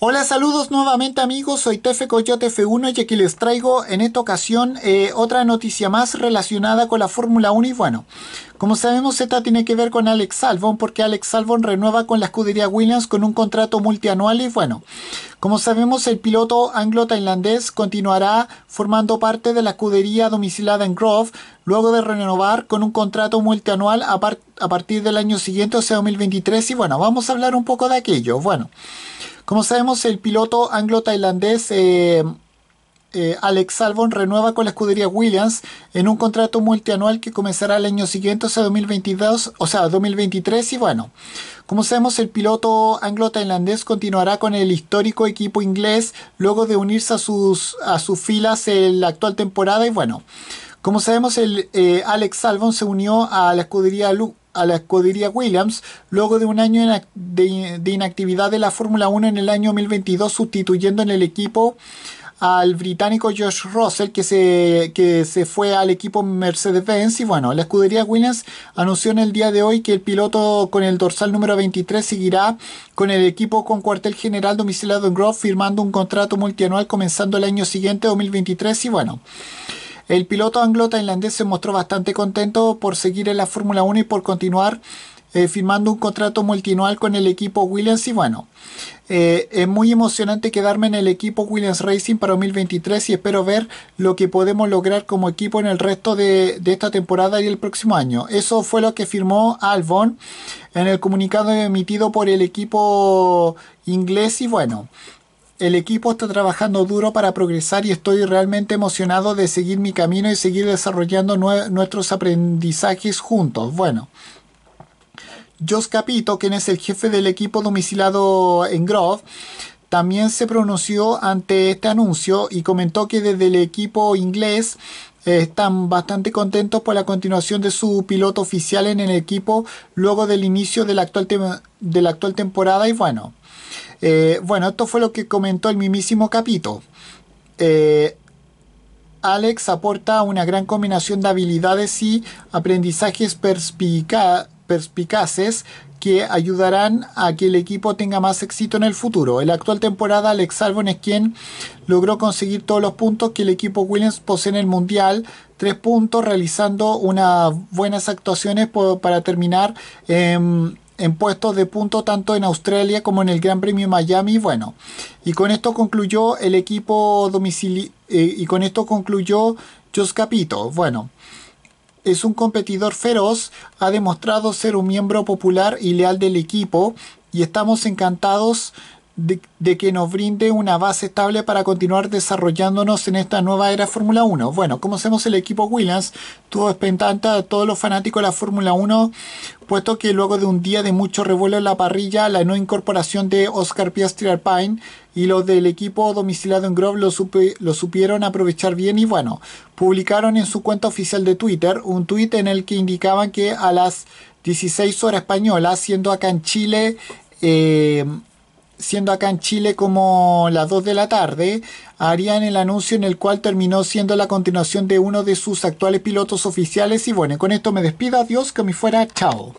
Hola, saludos nuevamente amigos, soy Tefe Coyote F1 y aquí les traigo en esta ocasión eh, otra noticia más relacionada con la Fórmula 1 y bueno, como sabemos esta tiene que ver con Alex Albon porque Alex Albon renueva con la escudería Williams con un contrato multianual y bueno, como sabemos el piloto anglo-tailandés continuará formando parte de la escudería domicilada en Grove luego de renovar con un contrato multianual a, a partir del año siguiente, o sea 2023 y bueno, vamos a hablar un poco de aquello, bueno. Como sabemos, el piloto anglo-tailandés eh, eh, Alex Albon renueva con la escudería Williams en un contrato multianual que comenzará el año siguiente, o sea, 2022, o sea, 2023 y bueno. Como sabemos, el piloto anglo-tailandés continuará con el histórico equipo inglés luego de unirse a sus, a sus filas en la actual temporada y bueno. Como sabemos, el eh, Alex Albon se unió a la escudería Luke a la escudería Williams luego de un año de inactividad de la Fórmula 1 en el año 2022 sustituyendo en el equipo al británico Josh Russell que se, que se fue al equipo Mercedes-Benz y bueno, la escudería Williams anunció en el día de hoy que el piloto con el dorsal número 23 seguirá con el equipo con cuartel general domiciliado en Grove firmando un contrato multianual comenzando el año siguiente 2023 y bueno. El piloto anglo-tailandés se mostró bastante contento por seguir en la Fórmula 1 y por continuar eh, firmando un contrato multinual con el equipo Williams y bueno, eh, es muy emocionante quedarme en el equipo Williams Racing para 2023 y espero ver lo que podemos lograr como equipo en el resto de, de esta temporada y el próximo año. Eso fue lo que firmó Albon en el comunicado emitido por el equipo inglés y bueno, el equipo está trabajando duro para progresar y estoy realmente emocionado de seguir mi camino y seguir desarrollando nuestros aprendizajes juntos. Bueno, Jos Capito, quien es el jefe del equipo domicilado en Grove, también se pronunció ante este anuncio y comentó que desde el equipo inglés eh, están bastante contentos por la continuación de su piloto oficial en el equipo luego del inicio de la actual temporada y bueno. Eh, bueno, esto fue lo que comentó el mismísimo Capito. Eh, Alex aporta una gran combinación de habilidades y aprendizajes perspicaces que ayudarán a que el equipo tenga más éxito en el futuro. En la actual temporada, Alex Albon es quien logró conseguir todos los puntos que el equipo Williams posee en el Mundial, tres puntos, realizando unas buenas actuaciones para terminar. Eh, en puestos de punto tanto en Australia como en el Gran Premio Miami. Bueno, y con esto concluyó el equipo domicili eh, y con esto concluyó Jos Capito. Bueno, es un competidor feroz, ha demostrado ser un miembro popular y leal del equipo y estamos encantados de, que nos brinde una base estable para continuar desarrollándonos en esta nueva era Fórmula 1. Bueno, como hacemos el equipo Williams tuvo expectante a todos los fanáticos de la Fórmula 1, puesto que luego de un día de mucho revuelo en la parrilla, la no incorporación de Oscar Piastri Alpine y los del equipo domiciliado en Grove lo, lo supieron aprovechar bien y bueno, publicaron en su cuenta oficial de Twitter un tuit en el que indicaban que a las 16 horas españolas, siendo acá en Chile, eh, siendo acá en Chile como las 2 de la tarde, harían el anuncio en el cual terminó siendo la continuación de uno de sus actuales pilotos oficiales. Y bueno, con esto me despido, adiós, que me fuera, chao.